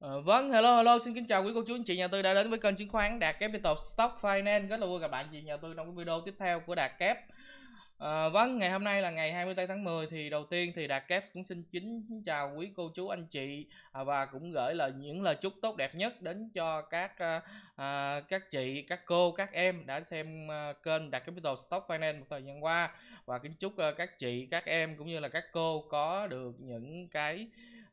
Ờ, vâng, hello hello, xin kính chào quý cô chú anh chị nhà tư đã đến với kênh chứng khoán Đạt Capital Stock Finance. Rất là vui gặp bạn chị nhà tư trong cái video tiếp theo của Đạt Kép. Uh, vâng, ngày hôm nay là ngày 20 tháng 10 thì đầu tiên thì Đạt Kép cũng xin kính chào quý cô chú anh chị à, và cũng gửi lời những lời chúc tốt đẹp nhất đến cho các uh, các chị, các cô, các em đã xem kênh Đạt Capital Stock Finance một thời gian qua và kính chúc các chị, các em cũng như là các cô có được những cái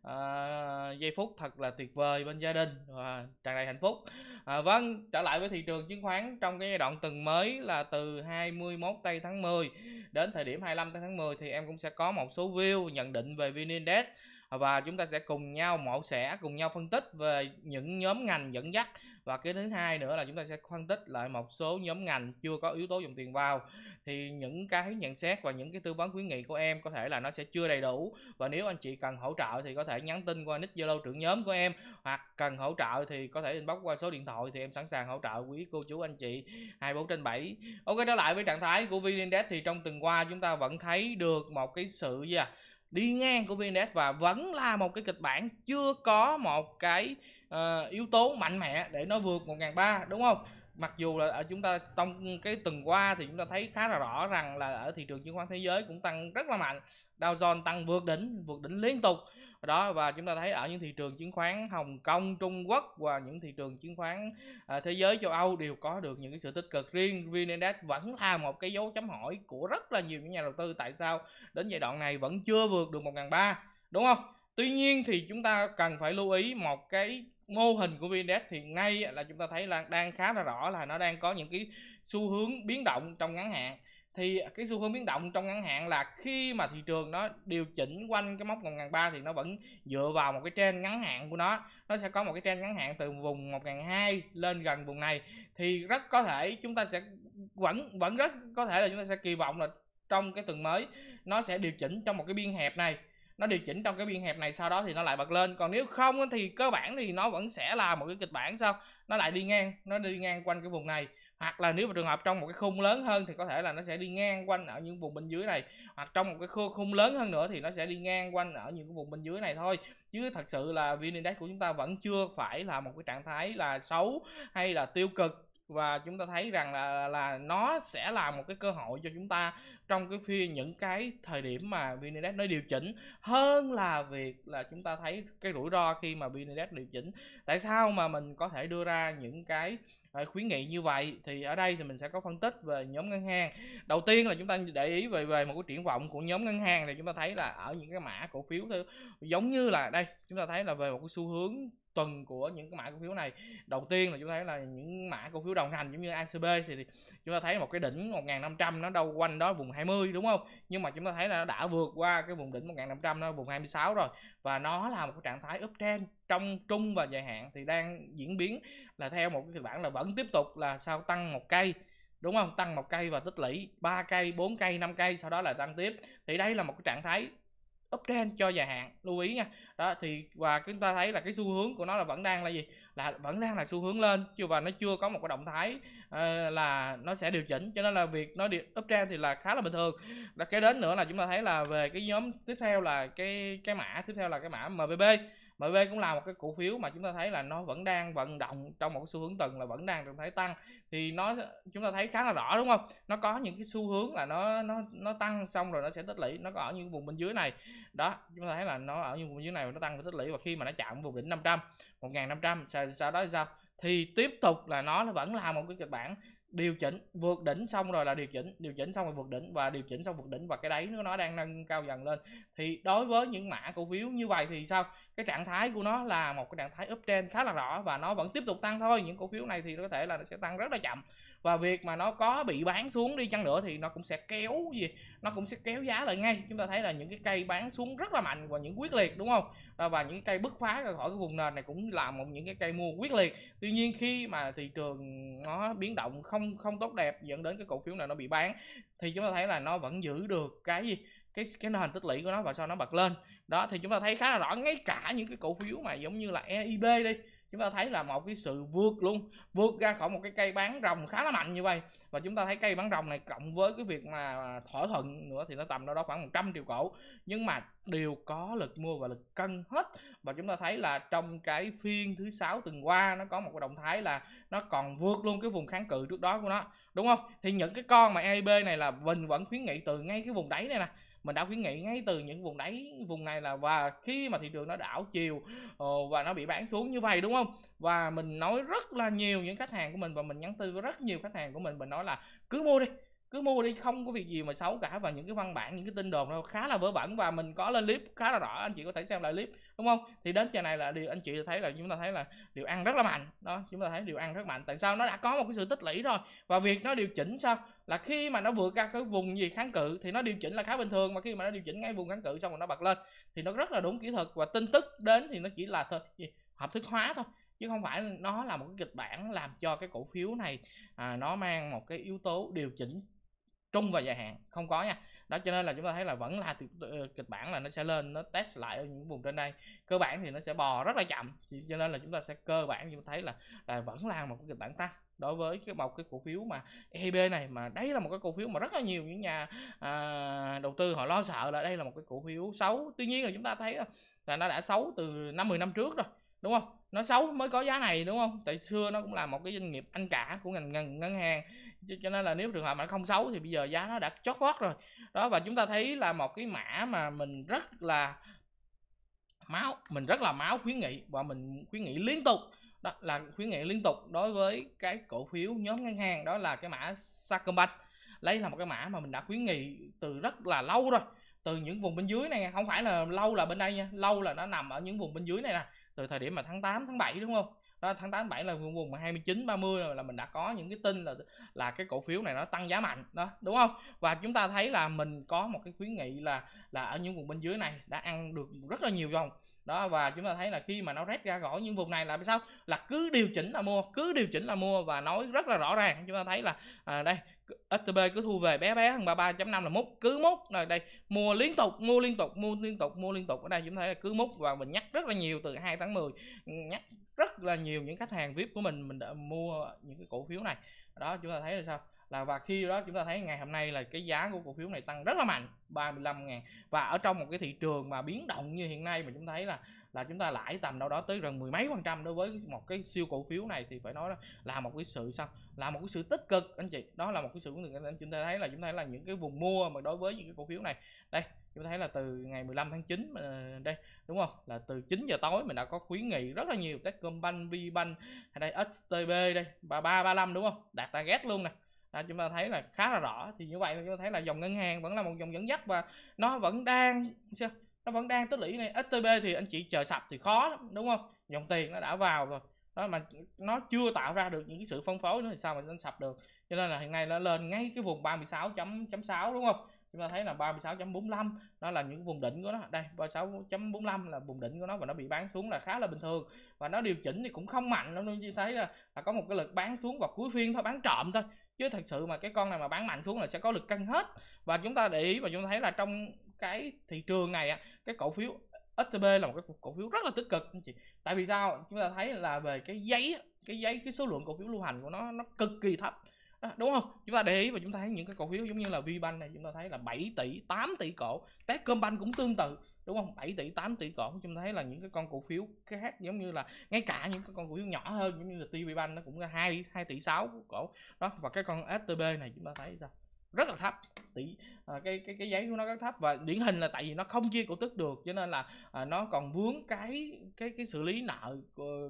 à, giây phút thật là tuyệt vời bên gia đình và tràn đầy hạnh phúc à, vâng trở lại với thị trường chứng khoán trong cái giai đoạn tuần mới là từ 21 tây tháng 10 đến thời điểm 25 tây tháng 10 thì em cũng sẽ có một số view nhận định về vn index và chúng ta sẽ cùng nhau mổ xẻ cùng nhau phân tích về những nhóm ngành dẫn dắt và cái thứ hai nữa là chúng ta sẽ phân tích lại một số nhóm ngành chưa có yếu tố dòng tiền vào thì những cái nhận xét và những cái tư vấn khuyến nghị của em có thể là nó sẽ chưa đầy đủ và nếu anh chị cần hỗ trợ thì có thể nhắn tin qua nick zalo trưởng nhóm của em hoặc cần hỗ trợ thì có thể inbox qua số điện thoại thì em sẵn sàng hỗ trợ quý cô chú anh chị 24 trên 7 ok trở lại với trạng thái của vn index thì trong tuần qua chúng ta vẫn thấy được một cái sự gì à đi ngang của VNDAX và vẫn là một cái kịch bản chưa có một cái uh, yếu tố mạnh mẽ để nó vượt 1.300 đúng không? Mặc dù là ở chúng ta trong cái tuần qua thì chúng ta thấy khá là rõ rằng là ở thị trường chứng khoán thế giới cũng tăng rất là mạnh. Dow Jones tăng vượt đỉnh, vượt đỉnh liên tục đó và chúng ta thấy ở những thị trường chứng khoán Hồng Kông Trung Quốc và những thị trường chứng khoán à, thế giới châu Âu đều có được những cái sự tích cực riêng VN Index vẫn là một cái dấu chấm hỏi của rất là nhiều những nhà đầu tư tại sao đến giai đoạn này vẫn chưa vượt được 1.300 đúng không Tuy nhiên thì chúng ta cần phải lưu ý một cái mô hình của VN-Index hiện nay là chúng ta thấy là đang khá là rõ là nó đang có những cái xu hướng biến động trong ngắn hạn thì cái xu hướng biến động trong ngắn hạn là khi mà thị trường nó điều chỉnh quanh cái mốc 1.300 thì nó vẫn dựa vào một cái trend ngắn hạn của nó nó sẽ có một cái trend ngắn hạn từ vùng 1.200 lên gần vùng này thì rất có thể chúng ta sẽ vẫn vẫn rất có thể là chúng ta sẽ kỳ vọng là trong cái tuần mới nó sẽ điều chỉnh trong một cái biên hẹp này nó điều chỉnh trong cái biên hẹp này sau đó thì nó lại bật lên còn nếu không thì cơ bản thì nó vẫn sẽ là một cái kịch bản sao nó lại đi ngang nó đi ngang quanh cái vùng này hoặc là nếu mà trường hợp trong một cái khung lớn hơn thì có thể là nó sẽ đi ngang quanh ở những vùng bên dưới này hoặc trong một cái khung lớn hơn nữa thì nó sẽ đi ngang quanh ở những cái vùng bên dưới này thôi chứ thật sự là vn index của chúng ta vẫn chưa phải là một cái trạng thái là xấu hay là tiêu cực và chúng ta thấy rằng là là nó sẽ là một cái cơ hội cho chúng ta trong cái phiên những cái thời điểm mà VN Index nó điều chỉnh hơn là việc là chúng ta thấy cái rủi ro khi mà VN Index điều chỉnh tại sao mà mình có thể đưa ra những cái khuyến nghị như vậy thì ở đây thì mình sẽ có phân tích về nhóm ngân hàng đầu tiên là chúng ta để ý về về một cái triển vọng của nhóm ngân hàng thì chúng ta thấy là ở những cái mã cổ phiếu giống như là đây chúng ta thấy là về một cái xu hướng tuần của những cái mã cổ phiếu này đầu tiên là chúng ta thấy là những mã cổ phiếu đồng hành giống như ACB thì chúng ta thấy một cái đỉnh 1.500 nó đâu quanh đó vùng 20 đúng không nhưng mà chúng ta thấy là nó đã vượt qua cái vùng đỉnh 1.500 nó vùng 26 rồi và nó là một cái trạng thái uptrend trong trung và dài hạn thì đang diễn biến là theo một cái kịch bản là vẫn tiếp tục là sao tăng một cây đúng không tăng một cây và tích lũy ba cây bốn cây năm cây sau đó là tăng tiếp thì đây là một cái trạng thái uptrend cho dài hạn lưu ý nha đó thì và chúng ta thấy là cái xu hướng của nó là vẫn đang là gì là vẫn đang là xu hướng lên chưa và nó chưa có một cái động thái uh, là nó sẽ điều chỉnh cho nên là việc nó đi up trend thì là khá là bình thường đã kế đến nữa là chúng ta thấy là về cái nhóm tiếp theo là cái cái mã tiếp theo là cái mã MBB MB cũng là một cái cổ phiếu mà chúng ta thấy là nó vẫn đang vận động trong một cái xu hướng tuần là vẫn đang trạng thái tăng thì nó chúng ta thấy khá là rõ đúng không nó có những cái xu hướng là nó nó nó tăng xong rồi nó sẽ tích lũy nó có ở những vùng bên dưới này đó chúng ta thấy là nó ở những vùng dưới này nó tăng và tích lũy và khi mà nó chạm vùng đỉnh 500 1500 sau, sau đó thì sao thì tiếp tục là nó vẫn là một cái kịch bản điều chỉnh vượt đỉnh xong rồi là điều chỉnh điều chỉnh xong rồi vượt đỉnh và điều chỉnh xong vượt đỉnh và cái đáy nó đang nâng cao dần lên thì đối với những mã cổ phiếu như vậy thì sao cái trạng thái của nó là một cái trạng thái uptrend khá là rõ và nó vẫn tiếp tục tăng thôi những cổ phiếu này thì có thể là nó sẽ tăng rất là chậm và việc mà nó có bị bán xuống đi chăng nữa thì nó cũng sẽ kéo gì nó cũng sẽ kéo giá lại ngay chúng ta thấy là những cái cây bán xuống rất là mạnh và những quyết liệt đúng không và những cây bứt phá ra khỏi cái vùng nền này cũng là một những cái cây mua quyết liệt tuy nhiên khi mà thị trường nó biến động không không tốt đẹp dẫn đến cái cổ phiếu này nó bị bán thì chúng ta thấy là nó vẫn giữ được cái gì cái cái nền tích lũy của nó và sau nó bật lên đó thì chúng ta thấy khá là rõ ngay cả những cái cổ phiếu mà giống như là EIB đi chúng ta thấy là một cái sự vượt luôn vượt ra khỏi một cái cây bán rồng khá là mạnh như vậy và chúng ta thấy cây bán rồng này cộng với cái việc mà thỏa thuận nữa thì nó tầm đâu đó khoảng 100 triệu cổ nhưng mà đều có lực mua và lực cân hết và chúng ta thấy là trong cái phiên thứ sáu tuần qua nó có một cái động thái là nó còn vượt luôn cái vùng kháng cự trước đó của nó đúng không thì những cái con mà EIB này là mình vẫn khuyến nghị từ ngay cái vùng đáy này nè mình đã khuyến nghị ngay từ những vùng đáy vùng này là và khi mà thị trường nó đảo chiều ờ, và nó bị bán xuống như vậy đúng không và mình nói rất là nhiều những khách hàng của mình và mình nhắn tin với rất nhiều khách hàng của mình mình nói là cứ mua đi cứ mua đi không có việc gì mà xấu cả và những cái văn bản những cái tin đồn nó khá là vớ vẩn và mình có lên clip khá là rõ anh chị có thể xem lại clip đúng không thì đến giờ này là điều anh chị thấy là chúng ta thấy là điều ăn rất là mạnh đó chúng ta thấy điều ăn rất mạnh tại sao nó đã có một cái sự tích lũy rồi và việc nó điều chỉnh sao là khi mà nó vượt ra cái vùng gì kháng cự thì nó điều chỉnh là khá bình thường mà khi mà nó điều chỉnh ngay vùng kháng cự xong rồi nó bật lên thì nó rất là đúng kỹ thuật và tin tức đến thì nó chỉ là thôi gì? hợp thức hóa thôi chứ không phải nó là một cái kịch bản làm cho cái cổ phiếu này à, nó mang một cái yếu tố điều chỉnh trung và dài hạn không có nha đó cho nên là chúng ta thấy là vẫn là ờ, kịch bản là nó sẽ lên nó test lại ở những vùng trên đây cơ bản thì nó sẽ bò rất là chậm cho nên là chúng ta sẽ cơ bản chúng ta thấy là, là vẫn là một cái kịch bản tăng đối với cái một cái cổ phiếu mà EIB này mà đấy là một cái cổ phiếu mà rất là nhiều những nhà à, đầu tư họ lo sợ là đây là một cái cổ phiếu xấu tuy nhiên là chúng ta thấy là nó đã xấu từ năm 10 năm trước rồi đúng không nó xấu mới có giá này đúng không tại xưa nó cũng là một cái doanh nghiệp anh cả của ngành ngân, ngân hàng cho nên là nếu trường hợp mà nó không xấu thì bây giờ giá nó đã chót vót rồi đó và chúng ta thấy là một cái mã mà mình rất là máu mình rất là máu khuyến nghị và mình khuyến nghị liên tục đó là khuyến nghị liên tục đối với cái cổ phiếu nhóm ngân hàng đó là cái mã Sacombank đây là một cái mã mà mình đã khuyến nghị từ rất là lâu rồi từ những vùng bên dưới này không phải là lâu là bên đây nha lâu là nó nằm ở những vùng bên dưới này nè từ thời điểm mà tháng 8 tháng 7 đúng không đó, tháng 8 7 là vùng vùng 29 30 là mình đã có những cái tin là là cái cổ phiếu này nó tăng giá mạnh đó đúng không và chúng ta thấy là mình có một cái khuyến nghị là là ở những vùng bên dưới này đã ăn được rất là nhiều vòng đó và chúng ta thấy là khi mà nó rét ra khỏi những vùng này là sao là cứ điều chỉnh là mua cứ điều chỉnh là mua và nói rất là rõ ràng chúng ta thấy là à, đây STB cứ thu về bé bé hơn 33.5 là mốt cứ mốt rồi đây mua liên tục mua liên tục mua liên tục mua liên tục ở đây chúng ta thấy là cứ mốt và mình nhắc rất là nhiều từ 2 tháng 10 nhắc rất là nhiều những khách hàng VIP của mình mình đã mua những cái cổ phiếu này đó chúng ta thấy là sao là và khi đó chúng ta thấy ngày hôm nay là cái giá của cổ phiếu này tăng rất là mạnh 35 ngàn và ở trong một cái thị trường mà biến động như hiện nay mà chúng thấy là là chúng ta lãi tầm đâu đó tới gần mười mấy phần trăm đối với một cái siêu cổ phiếu này thì phải nói là, là một cái sự sao là một cái sự tích cực anh chị đó là một cái sự chúng ta thấy là chúng ta thấy là những cái vùng mua mà đối với những cái cổ phiếu này đây chúng ta thấy là từ ngày 15 tháng 9 ờ, đây đúng không là từ 9 giờ tối mình đã có khuyến nghị rất là nhiều Techcombank, Vbank đây STB đây 3335 đúng không đạt target luôn nè đó, chúng ta thấy là khá là rõ thì như vậy chúng ta thấy là dòng ngân hàng vẫn là một dòng dẫn dắt và nó vẫn đang nó vẫn đang tích lũy này STB thì anh chị chờ sập thì khó lắm đúng không dòng tiền nó đã vào rồi đó mà nó chưa tạo ra được những cái sự phân phối nữa thì sao mà nó sập được cho nên là hiện nay nó lên ngay cái vùng 36.6 đúng không chúng ta thấy là 36.45 đó là những vùng đỉnh của nó đây 36.45 là vùng đỉnh của nó và nó bị bán xuống là khá là bình thường và nó điều chỉnh thì cũng không mạnh lắm luôn chúng thấy là, là có một cái lực bán xuống vào cuối phiên thôi bán trộm thôi chứ thật sự mà cái con này mà bán mạnh xuống là sẽ có lực căng hết và chúng ta để ý và chúng ta thấy là trong cái thị trường này á, cái cổ phiếu STB là một cái cổ phiếu rất là tích cực anh chị tại vì sao chúng ta thấy là về cái giấy cái giấy cái số lượng cổ phiếu lưu hành của nó nó cực kỳ thấp à, đúng không chúng ta để ý và chúng ta thấy những cái cổ phiếu giống như là Vbank này chúng ta thấy là 7 tỷ 8 tỷ cổ Techcombank cũng tương tự đúng không 7 tỷ 8 tỷ cổ chúng thấy là những cái con cổ phiếu khác giống như là ngay cả những cái con cổ phiếu nhỏ hơn giống như là TVBank nó cũng là 2 2 tỷ 6 cổ đó và cái con STB này chúng ta thấy sao rất là thấp tỷ à, cái cái cái giấy của nó rất thấp và điển hình là tại vì nó không chia cổ tức được cho nên là à, nó còn vướng cái cái cái xử lý nợ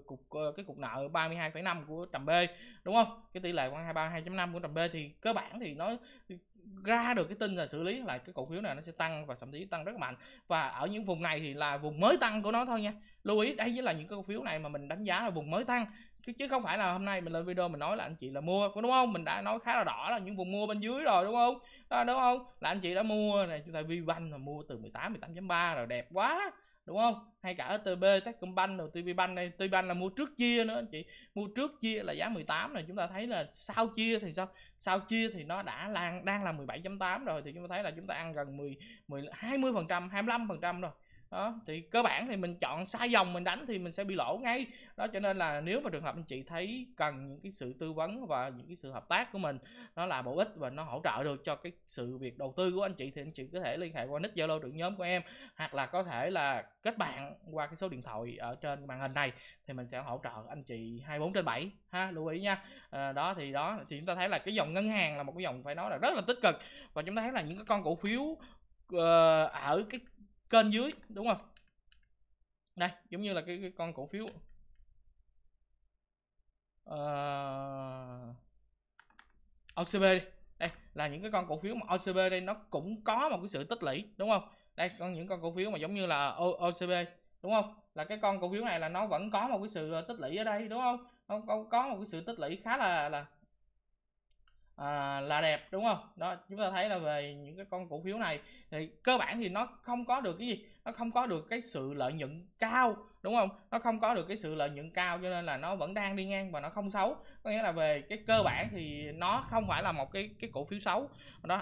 cục ờ, cái cục nợ 32,5 của trầm B đúng không cái tỷ lệ khoảng 23 2.5 của trầm B thì cơ bản thì nó ra được cái tin là xử lý lại cái cổ phiếu này nó sẽ tăng và thậm chí tăng rất mạnh và ở những vùng này thì là vùng mới tăng của nó thôi nha lưu ý đây với là những cái cổ phiếu này mà mình đánh giá là vùng mới tăng chứ không phải là hôm nay mình lên video mình nói là anh chị là mua đúng không mình đã nói khá là rõ là những vùng mua bên dưới rồi đúng không à, đúng không là anh chị đã mua này chúng ta vi banh mà mua từ 18 18.3 rồi đẹp quá đúng không hay cả STB Techcombank rồi TPBank đây TPBank là mua trước chia nữa anh chị mua trước chia là giá 18 này chúng ta thấy là sau chia thì sao sau chia thì nó đã đang đang là 17.8 rồi thì chúng ta thấy là chúng ta ăn gần 10 10 20 phần trăm 25 phần trăm rồi đó thì cơ bản thì mình chọn sai dòng mình đánh thì mình sẽ bị lỗ ngay đó cho nên là nếu mà trường hợp anh chị thấy cần những cái sự tư vấn và những cái sự hợp tác của mình nó là bổ ích và nó hỗ trợ được cho cái sự việc đầu tư của anh chị thì anh chị có thể liên hệ qua nick zalo trưởng nhóm của em hoặc là có thể là kết bạn qua cái số điện thoại ở trên màn hình này thì mình sẽ hỗ trợ anh chị 24 trên 7 ha lưu ý nha à, đó thì đó thì chúng ta thấy là cái dòng ngân hàng là một cái dòng phải nói là rất là tích cực và chúng ta thấy là những cái con cổ phiếu uh, ở cái kênh dưới đúng không đây giống như là cái, cái con cổ phiếu uh, ờ, OCB đi. đây là những cái con cổ phiếu mà OCB đây nó cũng có một cái sự tích lũy đúng không đây con những con cổ phiếu mà giống như là OCB đúng không là cái con cổ phiếu này là nó vẫn có một cái sự tích lũy ở đây đúng không nó có, có một cái sự tích lũy khá là là à, là đẹp đúng không đó chúng ta thấy là về những cái con cổ phiếu này thì cơ bản thì nó không có được cái gì nó không có được cái sự lợi nhuận cao đúng không nó không có được cái sự lợi nhuận cao cho nên là nó vẫn đang đi ngang và nó không xấu có nghĩa là về cái cơ bản thì nó không phải là một cái cái cổ phiếu xấu đó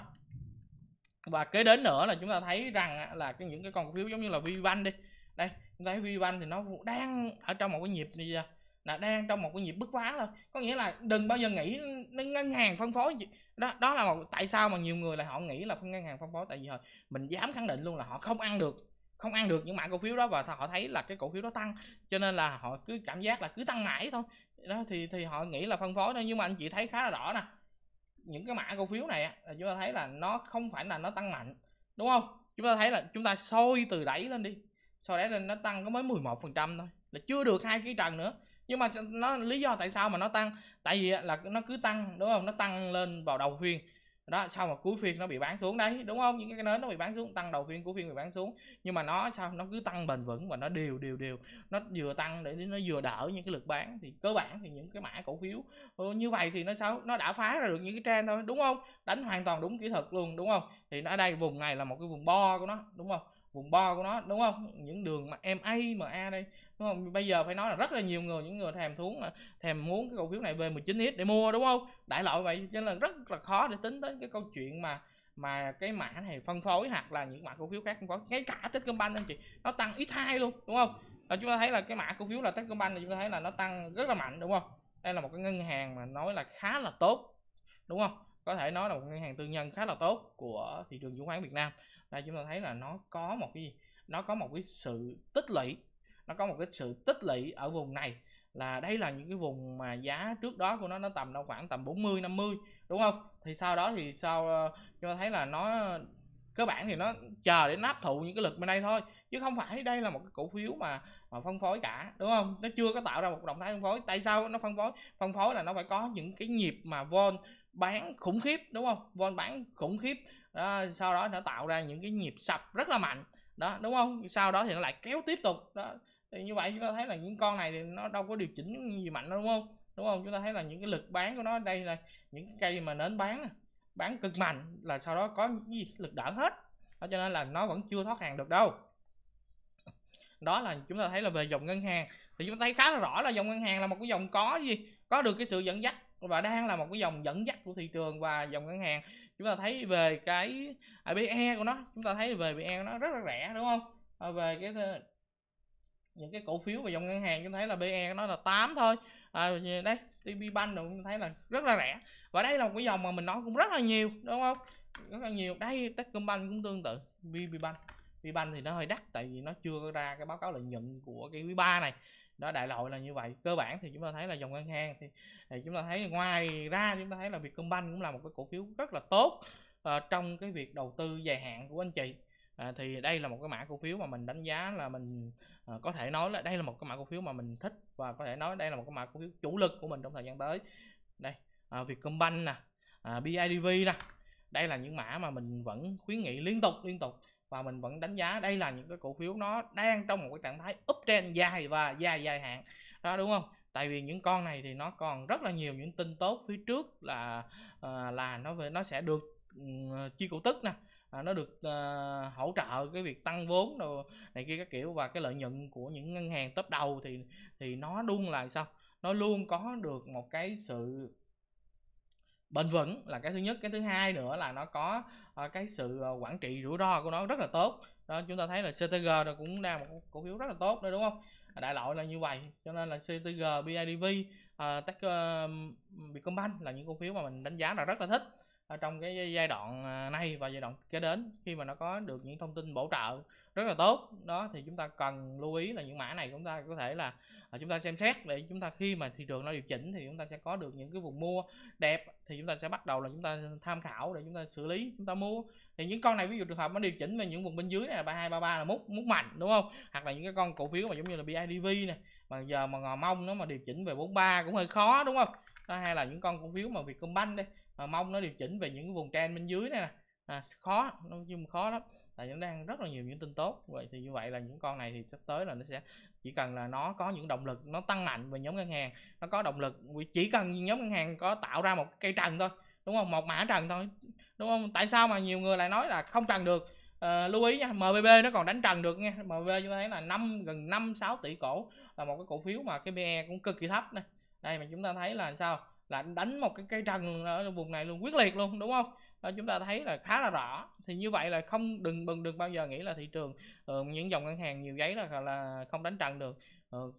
và kế đến nữa là chúng ta thấy rằng là cái những cái con cổ phiếu giống như là Vibank đi đây chúng ta thấy Vibank thì nó đang ở trong một cái nhịp như vậy là đang trong một cái nhịp bứt phá thôi có nghĩa là đừng bao giờ nghĩ ngân hàng phân phối đó đó là một, tại sao mà nhiều người là họ nghĩ là ngân hàng phân phối tại vì hồi mình dám khẳng định luôn là họ không ăn được không ăn được những mã cổ phiếu đó và họ thấy là cái cổ phiếu đó tăng cho nên là họ cứ cảm giác là cứ tăng mãi thôi đó thì thì họ nghĩ là phân phối thôi nhưng mà anh chị thấy khá là rõ nè những cái mã cổ phiếu này là chúng ta thấy là nó không phải là nó tăng mạnh đúng không chúng ta thấy là chúng ta sôi từ đẩy lên đi sau đấy lên nó tăng có mới 11% thôi là chưa được hai cái trần nữa nhưng mà nó lý do tại sao mà nó tăng tại vì là nó cứ tăng đúng không nó tăng lên vào đầu phiên đó sau mà cuối phiên nó bị bán xuống đấy đúng không những cái nến nó bị bán xuống tăng đầu phiên cuối phiên bị bán xuống nhưng mà nó sao nó cứ tăng bền vững và nó đều đều đều nó vừa tăng để nó vừa đỡ những cái lực bán thì cơ bản thì những cái mã cổ phiếu ờ, như vậy thì nó sao nó đã phá ra được những cái trend thôi đúng không đánh hoàn toàn đúng kỹ thuật luôn đúng không thì nó ở đây vùng này là một cái vùng bo của nó đúng không vùng bo của nó đúng không những đường mà MA mà MA đây đúng không bây giờ phải nói là rất là nhiều người những người thèm thuốc thèm muốn cái cổ phiếu này về 19 x để mua đúng không đại loại vậy cho nên là rất là khó để tính đến cái câu chuyện mà mà cái mã này phân phối hoặc là những mã cổ phiếu khác cũng có ngay cả Techcombank anh chị nó tăng ít hai luôn đúng không và chúng ta thấy là cái mã cổ phiếu là Techcombank chúng ta thấy là nó tăng rất là mạnh đúng không đây là một cái ngân hàng mà nói là khá là tốt đúng không có thể nói là một ngân hàng tư nhân khá là tốt của thị trường chứng khoán Việt Nam đây chúng ta thấy là nó có một cái gì nó có một cái sự tích lũy nó có một cái sự tích lũy ở vùng này là đây là những cái vùng mà giá trước đó của nó nó tầm đâu khoảng tầm 40 50 đúng không thì sau đó thì sau ờ, cho thấy là nó cơ bản thì nó chờ để nó hấp thụ những cái lực bên đây thôi chứ không phải đây là một cái cổ phiếu mà, mà phân phối cả đúng không nó chưa có tạo ra một động thái phân phối tại sao nó phân phối phân phối là nó phải có những cái nhịp mà vol bán khủng khiếp đúng không vol bán khủng khiếp đó, sau đó nó tạo ra những cái nhịp sập rất là mạnh đó đúng không sau đó thì nó lại kéo tiếp tục đó thì như vậy chúng ta thấy là những con này thì nó đâu có điều chỉnh gì mạnh đâu đúng không đúng không chúng ta thấy là những cái lực bán của nó đây là những cây mà nến bán bán cực mạnh là sau đó có những gì lực đỡ hết đó cho nên là nó vẫn chưa thoát hàng được đâu đó là chúng ta thấy là về dòng ngân hàng thì chúng ta thấy khá là rõ là dòng ngân hàng là một cái dòng có gì có được cái sự dẫn dắt và đang là một cái dòng dẫn dắt của thị trường và dòng ngân hàng chúng ta thấy về cái PE của nó chúng ta thấy về PE của nó rất là rẻ đúng không ờ, về cái những cái cổ phiếu về dòng ngân hàng chúng thấy là PE nó là 8 thôi à, đấy TP Bank rồi thấy là rất là rẻ và đây là một cái dòng mà mình nói cũng rất là nhiều đúng không rất là nhiều đây Techcombank cũng tương tự VP Bank VP Bank thì nó hơi đắt tại vì nó chưa ra cái báo cáo lợi nhuận của cái quý 3 này đó đại loại là như vậy cơ bản thì chúng ta thấy là dòng ngân hàng thì, thì chúng ta thấy ngoài ra chúng ta thấy là Vietcombank cũng là một cái cổ phiếu rất là tốt uh, trong cái việc đầu tư dài hạn của anh chị à, thì đây là một cái mã cổ phiếu mà mình đánh giá là mình à, có thể nói là đây là một cái mã cổ phiếu mà mình thích và có thể nói đây là một cái mã cổ phiếu chủ lực của mình trong thời gian tới đây à, Vietcombank nè à, BIDV nè đây là những mã mà mình vẫn khuyến nghị liên tục liên tục và mình vẫn đánh giá đây là những cái cổ phiếu nó đang trong một cái trạng thái uptrend dài và dài dài hạn đó đúng không tại vì những con này thì nó còn rất là nhiều những tin tốt phía trước là à, là nó về nó sẽ được um, chi cổ tức nè à, nó được à, hỗ trợ cái việc tăng vốn đồ này kia các kiểu và cái lợi nhuận của những ngân hàng top đầu thì thì nó luôn là sao nó luôn có được một cái sự bền vững là cái thứ nhất cái thứ hai nữa là nó có uh, cái sự à, quản trị rủi ro của nó rất là tốt đó chúng ta thấy là CTG nó cũng đang một cổ phiếu rất là tốt đây đúng không à, đại loại là như vậy cho nên là CTG BIDV uh, Tech uh, Vietcombank là những cổ phiếu mà mình đánh giá là rất là thích ở trong cái giai đoạn à, này và giai đoạn kế đến khi mà nó có được những thông tin bổ trợ rất là tốt đó thì chúng ta cần lưu ý là những mã này chúng ta có thể là à, chúng ta xem xét để chúng ta khi mà thị trường nó điều chỉnh thì chúng ta sẽ có được những cái vùng mua đẹp thì chúng ta sẽ bắt đầu là chúng ta tham khảo để chúng ta xử lý chúng ta mua thì những con này ví dụ trường hợp nó điều chỉnh về những vùng bên dưới này là ba hai ba ba là mút mút mạnh đúng không hoặc là những cái con cổ phiếu mà giống như là bidv này mà giờ mà ngò mông nó mà điều chỉnh về 43 cũng hơi khó đúng không đó hay là những con cổ phiếu mà Vietcombank đây mà mong nó điều chỉnh về những cái vùng trend bên dưới nè à, khó nó chung khó lắm tại nó đang rất là nhiều những tin tốt vậy thì như vậy là những con này thì sắp tới là nó sẽ chỉ cần là nó có những động lực nó tăng mạnh về nhóm ngân hàng nó có động lực chỉ cần nhóm ngân hàng có tạo ra một cây trần thôi đúng không một mã trần thôi đúng không tại sao mà nhiều người lại nói là không trần được à, lưu ý nha MBB nó còn đánh trần được nha MBB chúng ta thấy là năm gần năm sáu tỷ cổ là một cái cổ phiếu mà cái PE cũng cực kỳ thấp này đây mà chúng ta thấy là sao là đánh một cái cây trần ở vùng này luôn quyết liệt luôn đúng không đó, chúng ta thấy là khá là rõ thì như vậy là không đừng đừng đừng bao giờ nghĩ là thị trường uh, những dòng ngân hàng nhiều giấy là là không đánh trần được uh,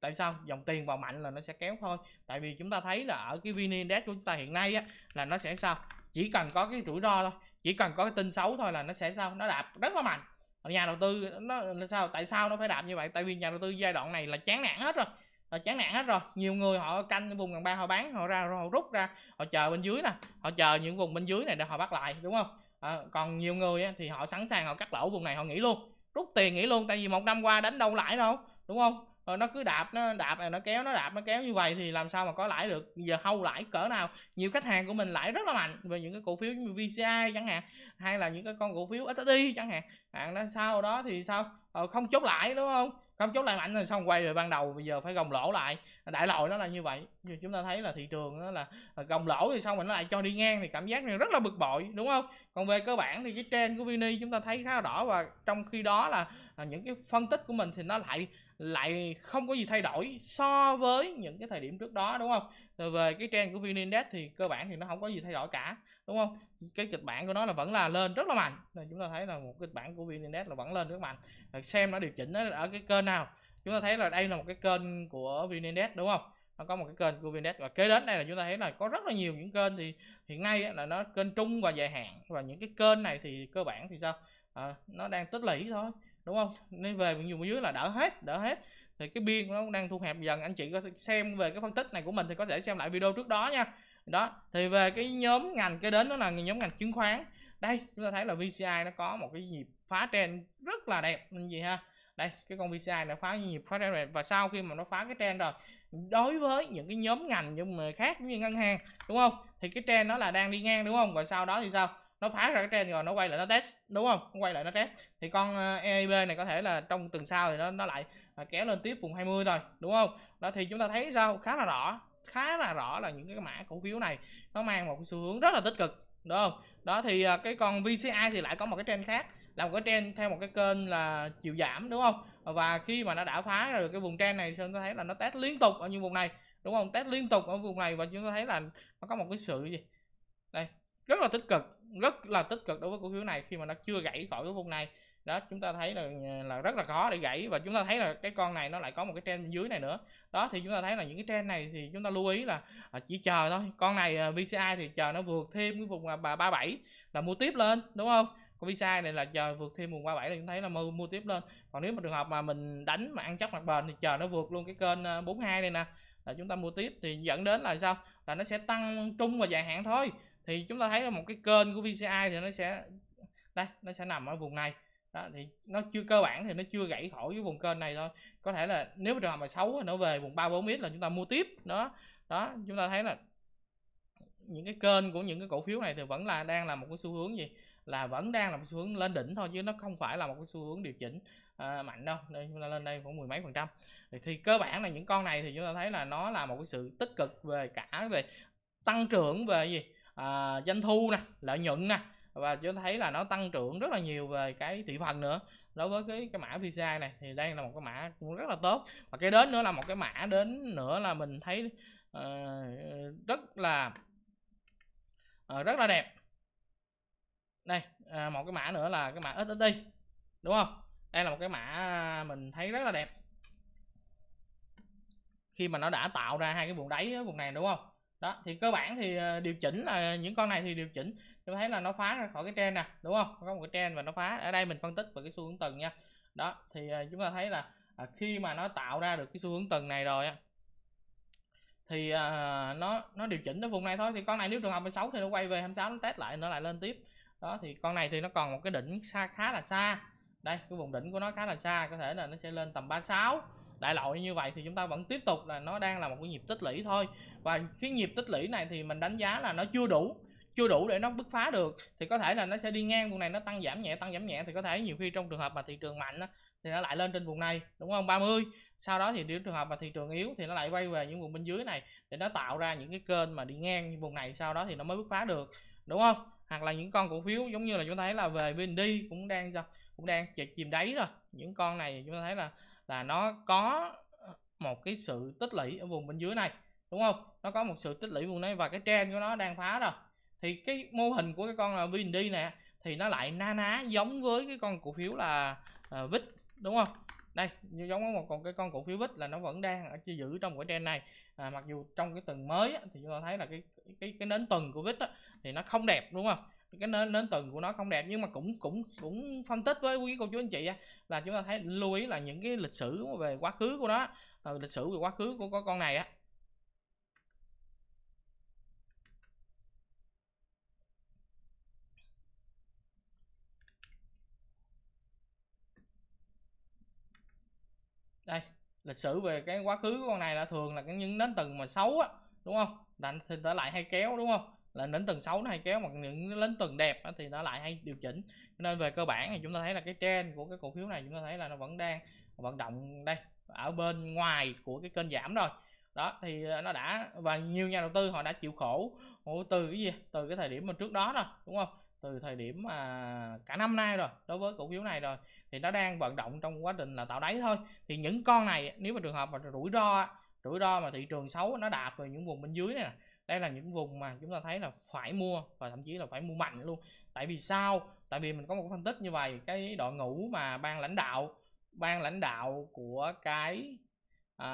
tại sao dòng tiền vào mạnh là nó sẽ kéo thôi tại vì chúng ta thấy là ở cái vn index của chúng ta hiện nay á, là nó sẽ sao chỉ cần có cái rủi ro thôi chỉ cần có cái tin xấu thôi là nó sẽ sao nó đạp rất là mạnh nhà đầu tư nó, nó sao tại sao nó phải đạp như vậy tại vì nhà đầu tư giai đoạn này là chán nản hết rồi là chán nản hết rồi nhiều người họ canh vùng gần ba họ bán họ ra họ rút ra họ chờ bên dưới nè họ chờ những vùng bên dưới này để họ bắt lại đúng không à, còn nhiều người thì họ sẵn sàng họ cắt lỗ vùng này họ nghỉ luôn rút tiền nghỉ luôn tại vì một năm qua đánh đâu lãi đâu đúng không rồi ờ, nó cứ đạp nó đạp nó kéo nó đạp nó kéo như vậy thì làm sao mà có lãi được giờ hâu lãi cỡ nào nhiều khách hàng của mình lãi rất là mạnh về những cái cổ phiếu như VCI chẳng hạn hay là những cái con cổ phiếu STI chẳng hạn bạn đó sau đó thì sao ờ, không chốt lãi đúng không không chốt lại mạnh rồi xong quay rồi ban đầu bây giờ phải gồng lỗ lại đại loại nó là như vậy như chúng ta thấy là thị trường nó là à, gồng lỗ thì xong rồi nó lại cho đi ngang thì cảm giác này rất là bực bội đúng không còn về cơ bản thì cái trend của vini chúng ta thấy khá là rõ và trong khi đó là à, những cái phân tích của mình thì nó lại lại không có gì thay đổi so với những cái thời điểm trước đó đúng không rồi ờ, về cái trend của vn index thì cơ bản thì nó không có gì thay đổi cả đúng không cái kịch bản của nó là vẫn là lên rất là mạnh rồi chúng ta thấy là một kịch bản của vn index là vẫn lên rất mạnh rồi xem nó điều chỉnh nó ở cái kênh nào chúng ta thấy là đây là một cái kênh của vn index đúng không nó có một cái kênh của Vindex và kế đến đây là chúng ta thấy là có rất là nhiều những kênh thì hiện nay là nó kênh trung và dài hạn và những cái kênh này thì cơ bản thì sao à, nó đang tích lũy thôi đúng không nên về nhiều dưới là đỡ hết đỡ hết thì cái biên nó đang thu hẹp dần anh chị có thể xem về cái phân tích này của mình thì có thể xem lại video trước đó nha đó thì về cái nhóm ngành cái đến đó là nhóm ngành chứng khoán đây chúng ta thấy là VCI nó có một cái nhịp phá trend rất là đẹp như vậy ha đây cái con VCI nó phá nhịp phá trend này. và sau khi mà nó phá cái trend rồi đối với những cái nhóm ngành nhưng mà khác như ngân hàng đúng không thì cái trend nó là đang đi ngang đúng không và sau đó thì sao nó phá ra cái trend rồi nó quay lại nó test đúng không quay lại nó test thì con EIB ờ, này có thể là trong tuần sau thì nó nó lại à, kéo lên tiếp vùng 20 rồi đúng không đó thì chúng ta thấy sao khá là rõ khá là rõ là những cái mã cổ phiếu này nó mang một cái xu hướng rất là tích cực đúng không đó thì à, cái con VCI thì lại có một cái trend khác là một cái trend theo một cái kênh là chiều giảm đúng không và khi mà nó đã phá rồi cái vùng trend này thì chúng ta thấy là nó test liên tục ở những vùng này đúng không test liên tục ở vùng này và chúng ta thấy là nó có một cái sự gì đây rất là tích cực rất là tích cực đối với cổ phiếu này khi mà nó chưa gãy khỏi cái vùng này đó chúng ta thấy là là rất là khó để gãy và chúng ta thấy là cái con này nó lại có một cái trend dưới này nữa đó thì chúng ta thấy là những cái trend này thì chúng ta lưu ý là à, chỉ chờ thôi con này à, VCI thì chờ nó vượt thêm cái vùng à, bà 37 là mua tiếp lên đúng không con VCI này là chờ vượt thêm vùng 37 thì chúng thấy là mua, mua tiếp lên còn nếu mà trường hợp mà mình đánh mà ăn chắc mặt bền thì chờ nó vượt luôn cái kênh 42 này nè là chúng ta mua tiếp thì dẫn đến là sao là nó sẽ tăng trung và dài hạn thôi thì chúng ta thấy là một cái kênh của VCI thì nó sẽ đây nó sẽ nằm ở vùng này đó, thì nó chưa cơ bản thì nó chưa gãy khỏi cái vùng kênh này thôi có thể là nếu mà trường hợp mà xấu nó về vùng ba bốn x là chúng ta mua tiếp đó đó chúng ta thấy là những cái kênh của những cái cổ phiếu này thì vẫn là đang là một cái xu hướng gì là vẫn đang là một xu hướng lên đỉnh thôi chứ nó không phải là một cái xu hướng điều chỉnh à, mạnh đâu nên chúng ta lên đây khoảng mười mấy phần trăm thì, thì cơ bản là những con này thì chúng ta thấy là nó là một cái sự tích cực về cả về tăng trưởng về gì à, doanh thu nè lợi nhuận nè và chúng thấy là nó tăng trưởng rất là nhiều về cái thị phần nữa đối với cái cái mã PCI này thì đây là một cái mã cũng rất là tốt và cái đến nữa là một cái mã đến nữa là mình thấy uh, rất là uh, rất là đẹp đây uh, một cái mã nữa là cái mã XXI đúng không đây là một cái mã mình thấy rất là đẹp khi mà nó đã tạo ra hai cái vùng đáy vùng này đúng không đó thì cơ bản thì ờ, điều chỉnh là những con này thì điều chỉnh chúng ta thấy là nó phá ra khỏi cái trend nè đúng không có một cái trend và nó phá ở đây mình phân tích về cái xu hướng tuần nha đó thì à, chúng ta thấy là à, khi mà nó tạo ra được cái xu hướng tuần này rồi á thì à, nó nó điều chỉnh tới vùng này thôi thì con này nếu trường hợp 16 thì nó quay về 26 nó test lại nó lại lên tiếp đó thì con này thì nó còn một cái đỉnh xa khá là xa đây cái vùng đỉnh của nó khá là xa có thể là nó sẽ lên tầm 36 đại loại như vậy thì chúng ta vẫn tiếp tục là nó đang là một cái nhịp tích lũy thôi và cái nhịp tích lũy này thì mình đánh giá là nó chưa đủ chưa đủ để nó bứt phá được thì có thể là nó sẽ đi ngang vùng này nó tăng giảm nhẹ tăng giảm nhẹ thì có thể nhiều khi trong trường hợp mà thị trường mạnh thì nó lại lên trên vùng này đúng không 30 sau đó thì nếu trường hợp mà thị trường yếu thì nó lại quay về những vùng bên dưới này để nó tạo ra những cái kênh mà đi ngang vùng này sau đó thì nó mới bứt phá được đúng không hoặc là những con cổ phiếu giống như là chúng ta thấy là về VND cũng đang cũng đang chìm đáy rồi những con này chúng ta thấy là là nó có một cái sự tích lũy ở vùng bên dưới này đúng không nó có một sự tích lũy vùng này và cái trend của nó đang phá rồi thì cái mô hình của cái con là VND nè thì nó lại na ná giống với cái con cổ phiếu là uh, à, VIX đúng không đây như giống với một con cái con cổ phiếu VIX là nó vẫn đang ở giữ trong cái trend này à, mặc dù trong cái tuần mới á, thì chúng ta thấy là cái cái cái nến tuần của VIX á, thì nó không đẹp đúng không cái nến nến tuần của nó không đẹp nhưng mà cũng cũng cũng phân tích với quý cô chú anh chị là chúng ta thấy lưu ý là những cái lịch sử về quá khứ của nó ờ, lịch sử về quá khứ của con này á lịch sử về cái quá khứ của con này là thường là cái những đến tầng mà xấu á đúng không là thì nó lại hay kéo đúng không là đến tầng xấu nó hay kéo mà những đến tầng đẹp á, thì nó lại hay điều chỉnh nên về cơ bản thì chúng ta thấy là cái trend của cái cổ phiếu này chúng ta thấy là nó vẫn đang vận động đây ở bên ngoài của cái kênh giảm rồi đó thì nó đã và nhiều nhà đầu tư họ đã chịu khổ từ cái gì từ cái thời điểm mà trước đó rồi đúng không từ thời điểm mà cả năm nay rồi đối với cổ phiếu này rồi thì nó đang vận động trong quá trình là tạo đáy thôi thì những con này nếu mà trường hợp mà rủi ro rủi ro mà thị trường xấu nó đạp về những vùng bên dưới này đây là những vùng mà chúng ta thấy là phải mua và thậm chí là phải mua mạnh luôn tại vì sao tại vì mình có một phân tích như vậy cái đội ngũ mà ban lãnh đạo ban lãnh đạo của cái à,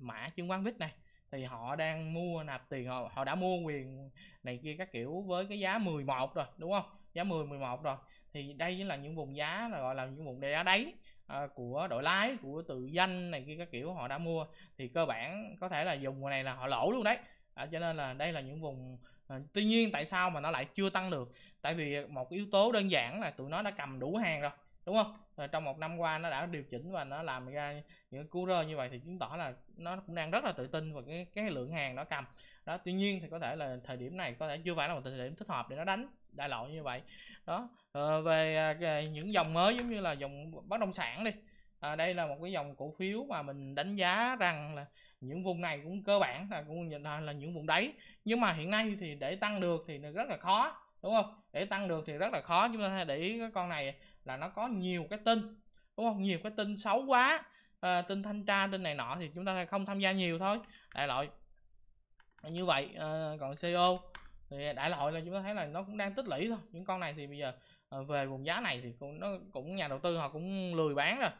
mã chứng khoán vít này thì họ đang mua nạp tiền họ, họ đã mua quyền này kia các kiểu với cái giá 11 rồi đúng không giá 10 11 rồi thì đây là những vùng giá là gọi là những vùng đá đáy à, của đội lái của tự danh này kia các kiểu họ đã mua thì cơ bản có thể là dùng mùa này là họ lỗ luôn đấy à, cho nên là đây là những vùng à, tuy nhiên tại sao mà nó lại chưa tăng được tại vì một yếu tố đơn giản là tụi nó đã cầm đủ hàng rồi đúng không rồi trong một năm qua nó đã điều chỉnh và nó làm ra những cú rơi như vậy thì chứng tỏ là nó cũng đang rất là tự tin và cái cái lượng hàng nó cầm đó tuy nhiên thì có thể là thời điểm này có thể chưa phải là một thời điểm thích hợp để nó đánh đại loại như vậy đó à, về à, những dòng mới giống như là dòng bất động sản đi à, đây là một cái dòng cổ phiếu mà mình đánh giá rằng là những vùng này cũng cơ bản là cũng là, những vùng đáy nhưng mà hiện nay thì để tăng được thì rất là khó đúng không để tăng được thì rất là khó chúng ta để ý cái con này là nó có nhiều cái tin đúng không nhiều cái tin xấu quá à, tin thanh tra tin này nọ thì chúng ta không tham gia nhiều thôi đại loại như vậy à, còn co e thì đại loại là chúng ta thấy là nó cũng đang tích lũy thôi những con này thì bây giờ à, về vùng giá này thì cũng nó cũng nhà đầu tư họ cũng lười bán rồi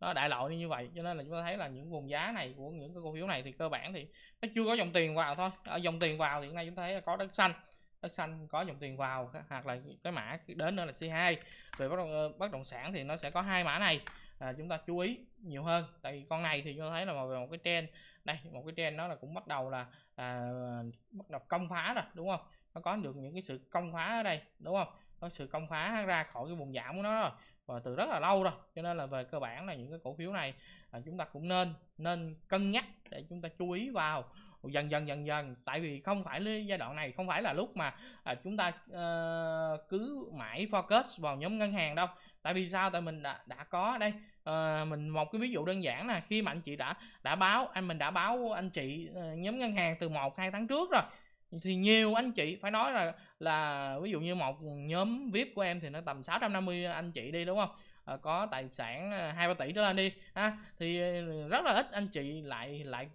đó đại loại như vậy cho nên là chúng ta thấy là những vùng giá này của những cái cổ phiếu này thì cơ bản thì nó chưa có dòng tiền vào thôi ở dòng tiền vào thì hiện nay chúng ta thấy là có đất xanh đất xanh có dòng tiền vào hoặc là cái mã đến nữa là C2 về bất động, ờ, bất động sản thì nó sẽ có hai mã này à, chúng ta chú ý nhiều hơn tại vì con này thì chúng ta thấy là một, một cái trend đây một cái trend nó là cũng bắt đầu là à, bắt đầu công phá rồi đúng không nó có được những cái sự công phá ở đây đúng không có sự công phá ra khỏi cái vùng giảm của nó rồi và từ rất là lâu rồi cho nên là về cơ bản là những cái cổ phiếu này à, chúng ta cũng nên nên cân nhắc để chúng ta chú ý vào dần dần dần dần tại vì không phải giai đoạn này không phải là lúc mà à, chúng ta uh, cứ mãi focus vào nhóm ngân hàng đâu tại vì sao tại mình đã, đã có đây uh, mình một cái ví dụ đơn giản là khi mà anh chị đã đã báo anh mình đã báo anh chị ờ, nhóm ngân hàng từ một hai tháng trước rồi thì nhiều anh chị phải nói là là ví dụ như một nhóm vip của em thì nó tầm 650 anh chị đi đúng không à, có tài sản hai ba tỷ trở lên đi ha thì rất là ít anh chị lại lại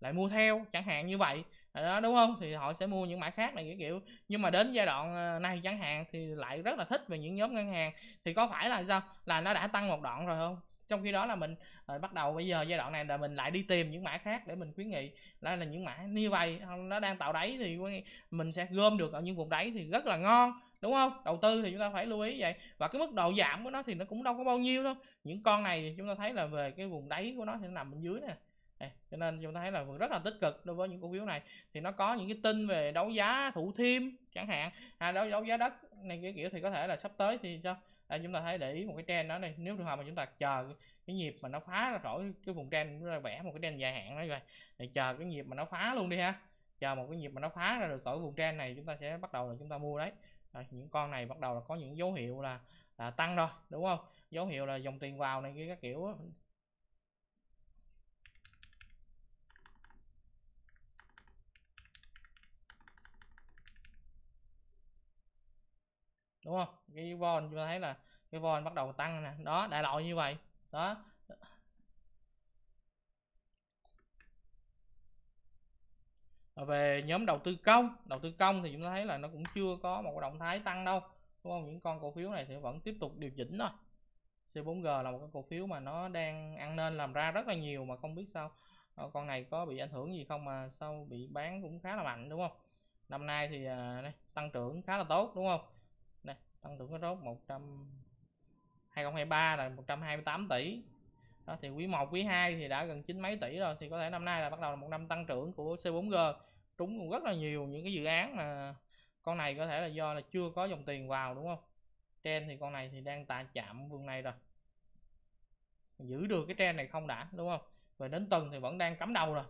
lại mua theo chẳng hạn như vậy đó đúng không thì họ sẽ mua những mã khác này kiểu kiểu nhưng mà đến giai đoạn ờ, này chẳng hạn thì lại rất là thích về những nhóm ngân hàng thì có phải là sao là nó đã tăng một đoạn rồi không trong khi đó là mình uh, bắt đầu bây giờ giai đoạn này là mình lại đi tìm những mã khác để mình khuyến nghị là là những mã như vậy nó đang tạo đáy thì mình sẽ gom được ở những vùng đáy thì rất là ngon đúng không đầu tư thì chúng ta phải lưu ý vậy và cái mức độ giảm của nó thì nó cũng đâu có bao nhiêu đâu những con này thì chúng ta thấy là về cái vùng đáy của nó thì nó nằm bên dưới nè cho nên chúng ta thấy là rất là tích cực đối với những cổ phiếu này thì nó có những cái tin về đấu giá thủ thiêm chẳng hạn hay à, đấu, đấu giá đất này cái kiểu thì có thể là sắp tới thì sao à, chúng ta thấy để ý một cái trend đó này nếu trường hợp mà chúng ta chờ cái nhịp mà nó phá ra khỏi cái vùng trend chúng vẽ một cái trend dài hạn đó rồi thì chờ cái nhịp mà nó phá luôn đi ha chờ một cái nhịp mà nó phá ra được khỏi vùng trend này chúng ta sẽ bắt đầu là chúng ta mua đấy rồi, những con này bắt đầu là có những dấu hiệu là, là tăng rồi đúng không dấu hiệu là dòng tiền vào này kia các kiểu đúng không cái von chúng ta thấy là cái von bắt đầu tăng nè đó đại loại như vậy đó về nhóm đầu tư công đầu tư công thì chúng ta thấy là nó cũng chưa có một động thái tăng đâu đúng không những con cổ phiếu này thì vẫn tiếp tục điều chỉnh thôi C4G là một cái cổ phiếu mà nó đang ăn nên làm ra rất là nhiều mà không biết sao ờ, con này có bị ảnh hưởng gì không mà sao bị bán cũng khá là mạnh đúng không năm nay thì à, tăng trưởng khá là tốt đúng không tăng trưởng cái rốt 100 2023 là 128 tỷ đó thì quý 1 quý 2 thì đã gần chín mấy tỷ rồi thì có thể năm nay là bắt đầu là một năm tăng trưởng của C4G trúng cũng rất là nhiều những cái dự án mà con này có thể là do là chưa có dòng tiền vào đúng không Trên thì con này thì đang tại chạm vùng này rồi giữ được cái trend này không đã đúng không và đến tuần thì vẫn đang cắm đầu rồi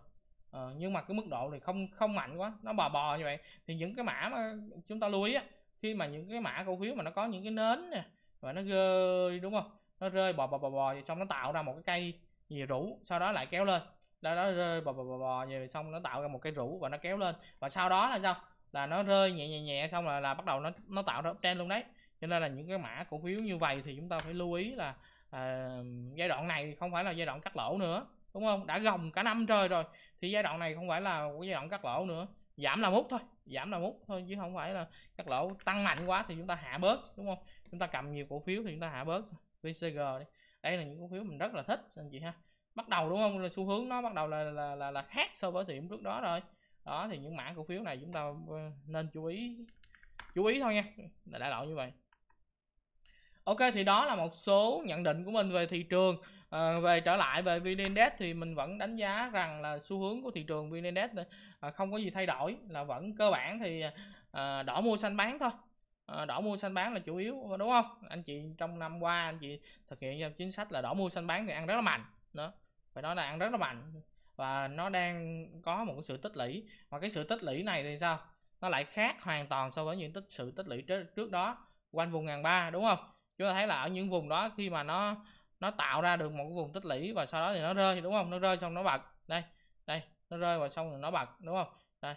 ờ, nhưng mà cái mức độ thì không không mạnh quá nó bò bò như vậy thì những cái mã mà chúng ta lưu ý á, khi mà những cái mã cổ phiếu mà nó có những cái nến nè và nó rơi đúng không nó rơi bò bò bò bò rồi xong nó tạo ra một cái cây gì rủ sau đó lại kéo lên đó nó rơi bò bò bò bò rồi xong nó tạo ra một cái rủ và nó kéo lên và sau đó là sao là nó rơi nhẹ nhẹ nhẹ xong là là bắt đầu nó nó tạo ra uptrend luôn đấy cho nên là những cái mã cổ phiếu như vậy thì chúng ta phải lưu ý là à, giai đoạn này không phải là giai đoạn cắt lỗ nữa đúng không đã gồng cả năm trời rồi thì giai đoạn này không phải là giai đoạn cắt lỗ nữa giảm là hút thôi giảm là mút thôi chứ không phải là cắt lỗ tăng mạnh quá thì chúng ta hạ bớt đúng không chúng ta cầm nhiều cổ phiếu thì chúng ta hạ bớt VCG đi đây là những cổ phiếu mình rất là thích anh chị ha bắt đầu đúng không là xu hướng nó bắt đầu là là là, là khác so với điểm trước đó rồi đó thì những mã cổ phiếu này chúng ta ờ, nên chú ý chú ý thôi nha là đã lộn như vậy ok thì đó là một số nhận định của mình về thị trường à, về trở lại về vn index thì mình vẫn đánh giá rằng là xu hướng của thị trường vn index à, không có gì thay đổi là vẫn cơ bản thì à, đỏ mua xanh bán thôi à, đỏ mua xanh bán là chủ yếu đúng không anh chị trong năm qua anh chị thực hiện chính sách là đỏ mua xanh bán thì ăn rất là mạnh đó phải nói là ăn rất là mạnh và nó đang có một sự tích lũy mà cái sự tích lũy này thì sao nó lại khác hoàn toàn so với những tích sự tích lũy trước đó quanh vùng ngàn ba đúng không chúng ta thấy là ở những vùng đó khi mà nó nó tạo ra được một cái vùng tích lũy và sau đó thì nó rơi đúng không nó rơi xong nó bật đây đây nó rơi và xong rồi nó bật đúng không đây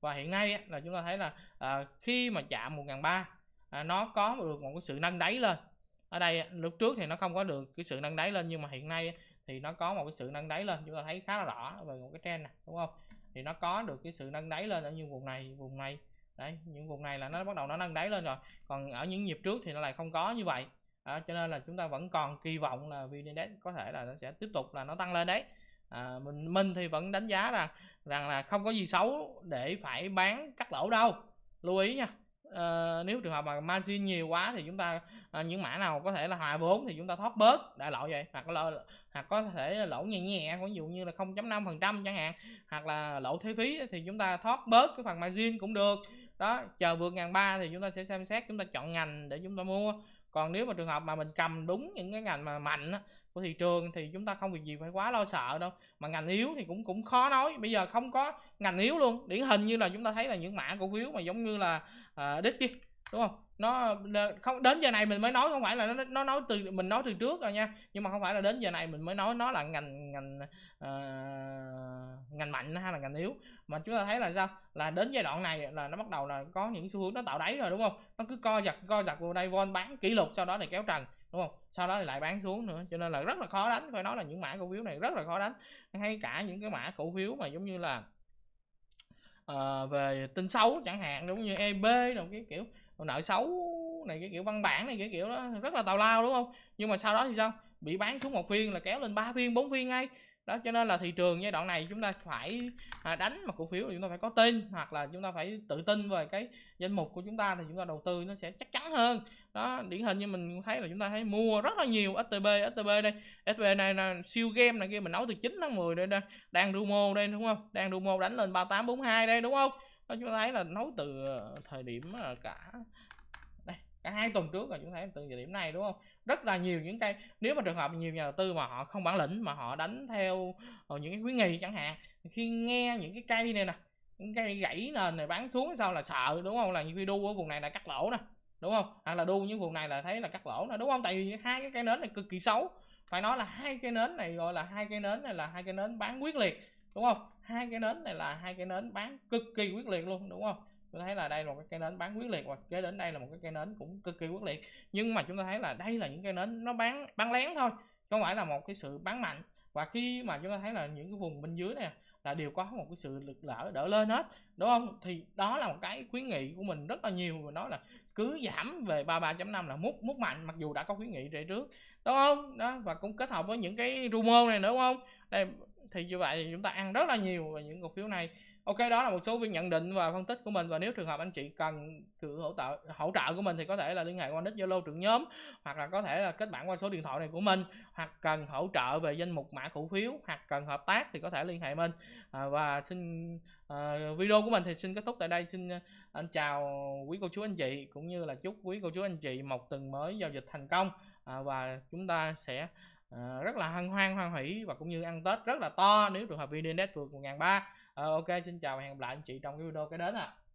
và hiện nay là chúng ta thấy là à, khi mà chạm một ngàn ba à, nó có được một cái sự nâng đáy lên ở đây lúc trước thì nó không có được cái sự nâng đáy lên nhưng mà hiện nay thì nó có một cái sự nâng đáy lên chúng ta thấy khá là rõ về một cái trend này đúng không thì nó có được cái sự nâng đáy lên ở những vùng này vùng này đấy những vùng này là nó bắt đầu nó nâng đáy lên rồi còn ở những nhịp trước thì nó lại không có như vậy à, cho nên là chúng ta vẫn còn kỳ vọng là vn index có thể là nó sẽ tiếp tục là nó tăng lên đấy à, mình mình thì vẫn đánh giá là rằng là không có gì xấu để phải bán cắt lỗ đâu lưu ý nha à, nếu trường hợp mà margin nhiều quá thì chúng ta à, những mã nào có thể là hòa vốn thì chúng ta thoát bớt đại lộ vậy hoặc là hoặc có thể là lỗ nhẹ nhẹ ví dụ như là 0.5 phần trăm chẳng hạn hoặc là lỗ thuế phí thì chúng ta thoát bớt cái phần margin cũng được đó chờ vượt ngàn ba thì chúng ta sẽ xem xét chúng ta chọn ngành để chúng ta mua còn nếu mà trường hợp mà mình cầm đúng những cái ngành mà mạnh á, của thị trường thì chúng ta không việc gì phải quá lo sợ đâu mà ngành yếu thì cũng cũng khó nói bây giờ không có ngành yếu luôn điển hình như là chúng ta thấy là những mã cổ phiếu mà giống như là uh, ờ, đích đi đúng không nó không đến giờ này mình mới nói không phải là nó nó nói từ mình nói từ trước rồi nha nhưng mà không phải là đến giờ này mình mới nói nó là ngành ngành uh, ngành mạnh hay là ngành yếu mà chúng ta thấy là sao là đến giai đoạn này là nó bắt đầu là có những xu hướng nó tạo đáy rồi đúng không nó cứ co giật co giật vô đây von bán kỷ lục sau đó thì kéo trần đúng không sau đó thì lại bán xuống nữa cho nên là rất là khó đánh phải nói là những mã cổ phiếu này rất là khó đánh hay cả những cái mã cổ phiếu mà giống như là uh, về tin xấu chẳng hạn giống như eb đồng cái kiểu nợ xấu này cái kiểu văn bản này cái kiểu đó rất là tào lao đúng không nhưng mà sau đó thì sao bị bán xuống một phiên là kéo lên ba phiên bốn phiên ngay đó cho nên là thị trường giai đoạn này chúng ta phải à, đánh mà cổ phiếu là chúng ta phải có tin hoặc là chúng ta phải tự tin về cái danh mục của chúng ta thì chúng ta đầu tư nó sẽ chắc chắn hơn đó điển hình như mình thấy là chúng ta thấy mua rất là nhiều STB STB đây STB này là siêu game này kia mình nấu từ 9 tháng 10 đây, đây đang Rumo đây đúng không đang Rumo đánh lên 3842 đây đúng không đó chúng thấy là nấu từ ờ, thời điểm ờ, cả đây cả hai tuần trước rồi chúng thấy từ thời điểm này đúng không rất là nhiều những cây nếu mà trường hợp nhiều nhà đầu tư mà họ không bản lĩnh mà họ đánh theo ờ, những cái khuyến nghị chẳng hạn khi nghe những cái cây này nè những cây gãy nền này bán xuống sau là sợ đúng không là như khi đu ở vùng này là cắt lỗ nè đúng không hoặc là đu những vùng này là thấy là cắt lỗ nè đúng không tại vì hai cái cây nến này cực kỳ xấu phải nói là hai cây nến này gọi là hai cây nến này là hai cây nến bán quyết liệt đúng không hai cái nến này là hai cái nến bán cực kỳ quyết liệt luôn đúng không tôi thấy là đây là một cái cây nến bán quyết liệt và kế đến đây là một cái cây nến cũng cực kỳ quyết liệt nhưng mà chúng ta thấy là đây là những cây nến nó bán bán lén thôi chứ không phải là một cái sự bán mạnh và khi mà chúng ta thấy là những cái vùng bên dưới này là đều có một cái sự lực lỡ đỡ lên hết đúng không thì đó là một cái khuyến nghị của mình rất là nhiều và nói là cứ giảm về 33.5 là mút mút mạnh mặc dù đã có khuyến nghị để trước đúng không đó và cũng kết hợp với những cái rumo này nữa đúng không đây thì như vậy thì chúng ta ăn rất là nhiều về những cổ phiếu này ok đó là một số viên nhận định và phân tích của mình và nếu trường hợp anh chị cần sự hỗ trợ hỗ trợ của mình thì có thể là liên hệ qua nick zalo trưởng nhóm hoặc là có thể là kết bạn qua số điện thoại này của mình hoặc cần hỗ trợ về danh mục mã cổ phiếu hoặc cần hợp tác thì có thể liên hệ mình à, và xin à, video của mình thì xin kết thúc tại đây xin à, anh chào quý cô chú anh chị cũng như là chúc quý cô chú anh chị một tuần mới giao dịch thành công à, và chúng ta sẽ Ờ, rất là hân hoan hoan hỷ và cũng như ăn tết rất là to nếu trường hợp vn index vượt một ngàn ba ờ, ok xin chào và hẹn gặp lại anh chị trong cái video kế đến ạ à.